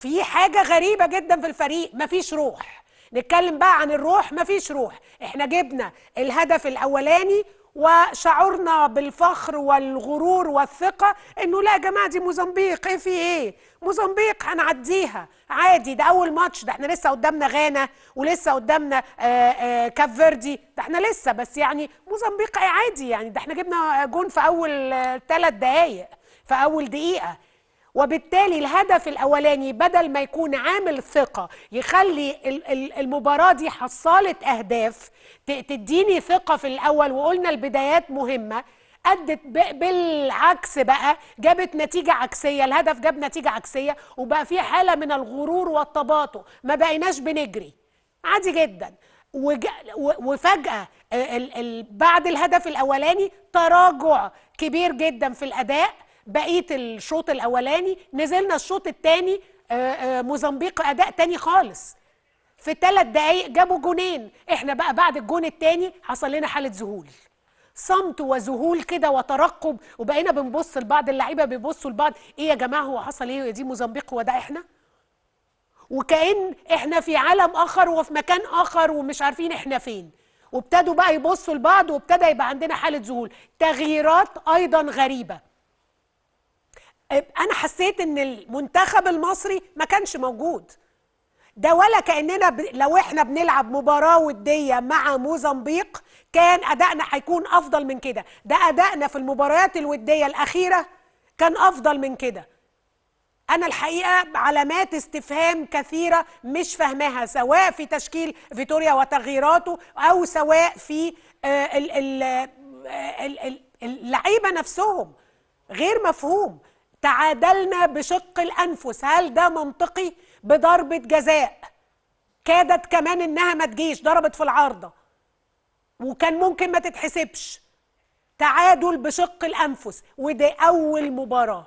في حاجة غريبة جدا في الفريق مفيش روح نتكلم بقى عن الروح مفيش روح احنا جبنا الهدف الأولاني وشعرنا بالفخر والغرور والثقة انه لا يا جماعة دي موزمبيق ايه في ايه موزمبيق هنعديها عادي ده اول ماتش ده احنا لسه قدامنا غانا ولسه قدامنا آه، آه، كاب فيردي ده احنا لسه بس يعني موزمبيق عادي يعني ده احنا جبنا جون في اول ثلاث آه، دقايق في اول دقيقة وبالتالي الهدف الاولاني بدل ما يكون عامل ثقه يخلي المباراه دي حصاله اهداف تديني ثقه في الاول وقلنا البدايات مهمه ادت بالعكس بقى جابت نتيجه عكسيه الهدف جاب نتيجه عكسيه وبقى في حاله من الغرور والتباطؤ ما بقيناش بنجري عادي جدا وفجاه بعد الهدف الاولاني تراجع كبير جدا في الاداء بقيه الشوط الاولاني نزلنا الشوط الثاني آه، آه، موزمبيق اداء تاني خالص في ثلاث دقايق جابوا جونين احنا بقى بعد الجون الثاني حصل لنا حاله ذهول صمت وذهول كده وترقب وبقينا بنبص لبعض اللعيبه بيبصوا لبعض ايه يا جماعه هو حصل ايه دي موزمبيق وده احنا وكأن احنا في عالم اخر وفي مكان اخر ومش عارفين احنا فين وابتدوا بقى يبصوا لبعض وابتدى يبقى عندنا حاله ذهول تغييرات ايضا غريبه انا حسيت ان المنتخب المصري ما كانش موجود ده ولا كاننا ب... لو احنا بنلعب مباراه وديه مع موزمبيق كان ادائنا هيكون افضل من كده ده ادائنا في المباريات الوديه الاخيره كان افضل من كده انا الحقيقه علامات استفهام كثيره مش فاهماها سواء في تشكيل فيتوريا وتغييراته او سواء في آه، آه، اللعيبه نفسهم غير مفهوم تعادلنا بشق الأنفس هل ده منطقي بضربة جزاء كادت كمان إنها ما تجيش ضربت في العارضة وكان ممكن ما تتحسبش تعادل بشق الأنفس ودي أول مباراة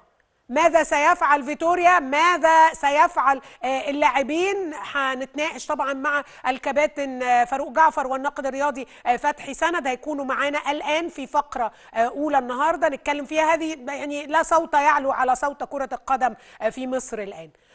ماذا سيفعل فيتوريا ماذا سيفعل آه، اللاعبين هنتناقش طبعا مع الكباتن آه، فاروق جعفر والناقد الرياضي آه، فتحي سند هيكونوا معانا الان في فقره اولى النهارده نتكلم فيها هذه يعني لا صوت يعلو على صوت كره القدم في مصر الان